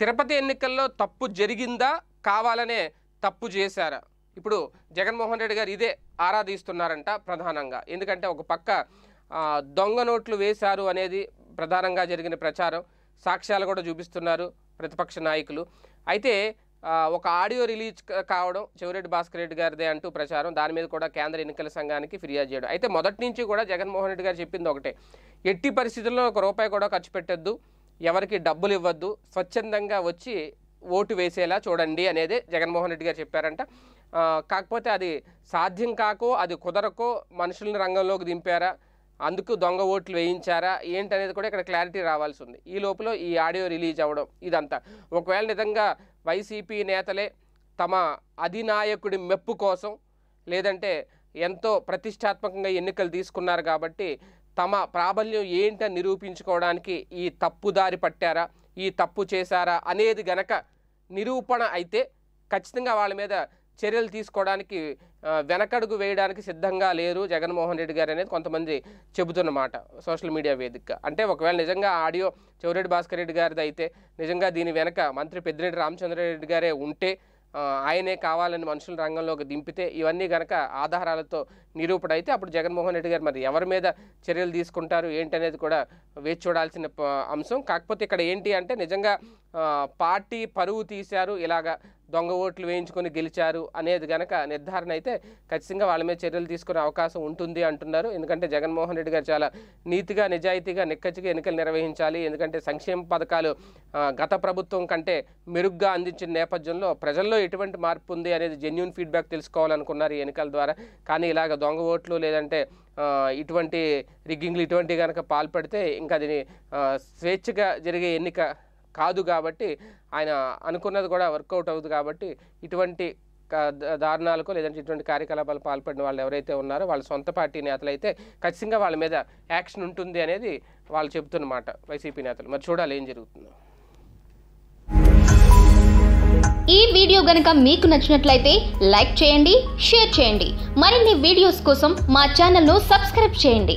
తిరుపతి ఎన్నికల్లో తప్పు జరిగిందా కావాలనే తప్పు చేశారా ఇప్పుడు జగన్మోహన్ రెడ్డి గారు ఇదే ఆరాధిస్తున్నారంట ప్రధానంగా ఎందుకంటే ఒక పక్క దొంగ నోట్లు వేశారు అనేది ప్రధానంగా జరిగిన ప్రచారం సాక్ష్యాలు కూడా చూపిస్తున్నారు ప్రతిపక్ష నాయకులు అయితే ఒక ఆడియో రిలీజ్ కావడం చెవిరెడ్డి భాస్కర్ రెడ్డి గారిదే అంటూ ప్రచారం దాని మీద కూడా కేంద్ర ఎన్నికల సంఘానికి ఫిర్యాదు చేయడం అయితే మొదటి నుంచి కూడా జగన్మోహన్ రెడ్డి గారు చెప్పింది ఒకటే ఎట్టి పరిస్థితుల్లో ఒక రూపాయి కూడా ఖర్చు పెట్టద్దు ఎవరికి డబ్బులు ఇవ్వద్దు స్వచ్ఛందంగా వచ్చి ఓటు వేసేలా చూడండి అనేది జగన్మోహన్ రెడ్డి గారు చెప్పారంట కాకపోతే అది సాధ్యం కాకో అది కుదరకో మనుషులను రంగంలోకి దింపారా అందుకు దొంగ ఓట్లు వేయించారా ఏంటనేది కూడా ఇక్కడ క్లారిటీ రావాల్సి ఉంది ఈ లోపల ఈ ఆడియో రిలీజ్ అవ్వడం ఇదంతా ఒకవేళ నిజంగా వైసీపీ నేతలే తమ అధినాయకుడి మెప్పు కోసం లేదంటే ఎంతో ప్రతిష్టాత్మకంగా ఎన్నికలు తీసుకున్నారు కాబట్టి తమ ప్రాబల్యం ఏంటని నిరూపించుకోవడానికి ఈ తప్పుదారి పట్టారా ఈ తప్పు చేశారా అనేది గనక నిరూపణ అయితే ఖచ్చితంగా వాళ్ళ మీద చర్యలు తీసుకోవడానికి వెనకడుగు వేయడానికి సిద్ధంగా లేరు జగన్మోహన్ రెడ్డి గారు అనేది కొంతమంది చెబుతున్నమాట సోషల్ మీడియా వేదికగా అంటే ఒకవేళ నిజంగా ఆడియో చౌరెడ్డి భాస్కర్ రెడ్డి గారిది అయితే నిజంగా దీని వెనక మంత్రి పెద్దిరెడ్డి రామచంద్రారెడ్డి గారే ఉంటే ఆయనే కావాలని మనుషులు రంగంలోకి దింపితే ఇవన్నీ కనుక ఆధారాలతో నిరూపణ అయితే అప్పుడు జగన్మోహన్ రెడ్డి గారు మరి ఎవరి మీద చర్యలు తీసుకుంటారు ఏంటనేది కూడా వేచి చూడాల్సిన అంశం కాకపోతే ఇక్కడ ఏంటి అంటే నిజంగా పార్టీ పరువు తీశారు ఇలాగా దొంగ ఓట్లు వేయించుకొని గెలిచారు అనేది గనక నిర్ధారణ అయితే ఖచ్చితంగా వాళ్ళ మీద చర్యలు తీసుకునే అవకాశం ఉంటుంది అంటున్నారు ఎందుకంటే జగన్మోహన్ రెడ్డి గారు చాలా నీతిగా నిజాయితీగా నిక్కచ్చిగా ఎన్నికలు నిర్వహించాలి ఎందుకంటే సంక్షేమ పథకాలు గత ప్రభుత్వం కంటే మెరుగ్గా అందించిన నేపథ్యంలో ప్రజల్లో ఎటువంటి మార్పు ఉంది అనేది జెన్యున్ ఫీడ్బ్యాక్ తెలుసుకోవాలనుకున్నారు ఈ ఎన్నికల ద్వారా కానీ ఇలాగ దొంగ ఓట్లు లేదంటే ఇటువంటి రిగ్గింగ్లు ఇటువంటి కనుక పాల్పడితే ఇంకా అది స్వేచ్ఛగా జరిగే ఎన్నిక కాదు కాబట్టి ఆయన అనుకున్నది కూడా వర్కౌట్ అవ్వదు కాబట్టి ఇటువంటి దారుణాలకు లేదంటే ఇటువంటి కార్యకలాపాలు పాల్పడిన వాళ్ళు ఎవరైతే ఉన్నారో వాళ్ళ సొంత పార్టీ నేతలు అయితే ఖచ్చితంగా వాళ్ళ మీద యాక్షన్ ఉంటుంది అనేది వాళ్ళు చెబుతున్నమాట వైసీపీ నేతలు మరి చూడాలి ఏం జరుగుతుందో ఈ వీడియో గనక మీకు నచ్చినట్లయితే లైక్ చేయండి షేర్ చేయండి మరిన్ని వీడియోస్ కోసం మా ఛానల్ను సబ్స్క్రైబ్ చేయండి